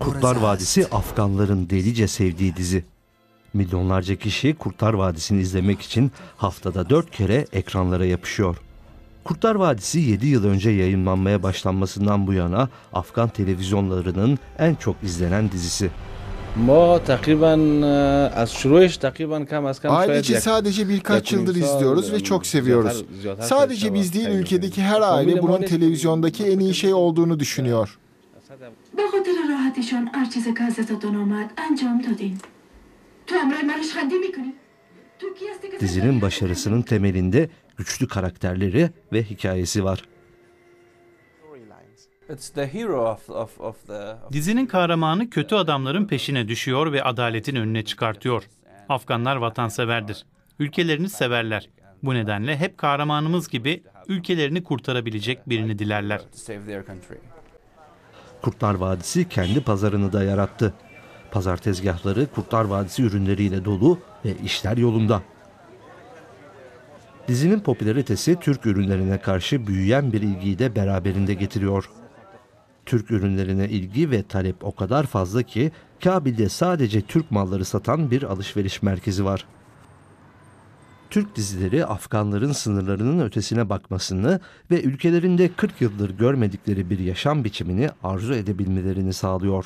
Kurtlar Vadisi Afganların delice sevdiği dizi. Milyonlarca kişi Kurtlar Vadisi'ni izlemek için haftada dört kere ekranlara yapışıyor. Kurtlar Vadisi 7 yıl önce yayınlanmaya başlanmasından bu yana Afgan televizyonlarının en çok izlenen dizisi. E, Aileci sadece birkaç yıldır izliyoruz ve çok seviyoruz. Sadece biz değil ülkedeki her aile bunun televizyondaki en iyi şey olduğunu düşünüyor. راحتشان هر چیز که از دستتان انجام دادین تو امرای من خنده میکنی Dizinin başarısının temelinde güçlü karakterleri ve hikayesi var. Dizinin kahramanı kötü adamların peşine düşüyor ve adaletin önüne çıkartıyor. Afganlar vatanseverdir. Ülkelerini severler. Bu nedenle hep kahramanımız gibi ülkelerini kurtarabilecek birini dilerler. Kurtlar Vadisi kendi pazarını da yarattı. Pazar tezgahları Kurtlar Vadisi ürünleriyle dolu ve işler yolunda. Dizinin popülaritesi Türk ürünlerine karşı büyüyen bir ilgiyi de beraberinde getiriyor. Türk ürünlerine ilgi ve talep o kadar fazla ki Kabil'de sadece Türk malları satan bir alışveriş merkezi var. Türk dizileri Afganların sınırlarının ötesine bakmasını ve ülkelerinde 40 yıldır görmedikleri bir yaşam biçimini arzu edebilmelerini sağlıyor.